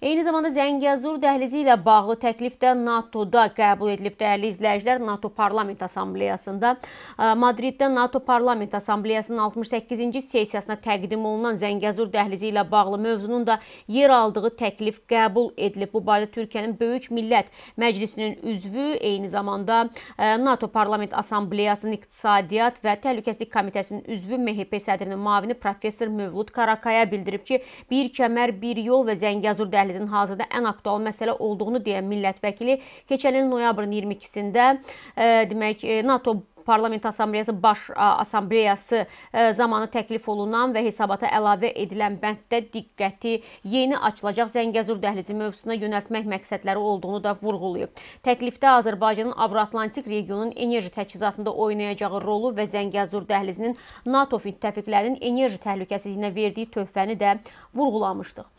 Eyni zamanda Zəngəzur dəhlizi ilə bağlı təklifdə NATO-da qəbul edilib dəyərli izləyicilər NATO Parlament Assambleyasında e, Madriddə NATO Parlament Assambleyasının 68-ci sessiyasına təqdim olunan Zəngəzur dəhlizi ilə bağlı mövzunun da yer aldığı təklif qəbul edilib. Bu barədə Türkiyənin Böyük Millət Məclisinin üzvü, eyni zamanda e, NATO Parlament Assambleyasının İqtisadiyyat və Təhlükəsizlik Komitəsinin üzvü MHP sədrinin müavini professor Mövlud Karakaya bildirib ki, bir kəmər, bir yol və Zəngəzur dəhlizi analizin hazırda ən aktual məsələ olduğunu deyən millət vəkili keçən il noyabrın 22-sində e, demək e, NATO Parlament Assambleyası Baş e, Assambleyası zamanı təklif olunan və hesabata əlavə edilən bənddə diqqəti yeni açılacaq Zəngəzur dəhlizi mövzusuna yönəltmək məqsədləri olduğunu da vurğulayıb. Təklifdə Azərbaycanın Avroatlantik regionunun enerji təchizatında oynayacağı rolu və Zəngəzur dəhlizinin NATO müttəfiqlərinin enerji təhlükəsizliyinə verdiyi töhfəni də vurğulamışdıq.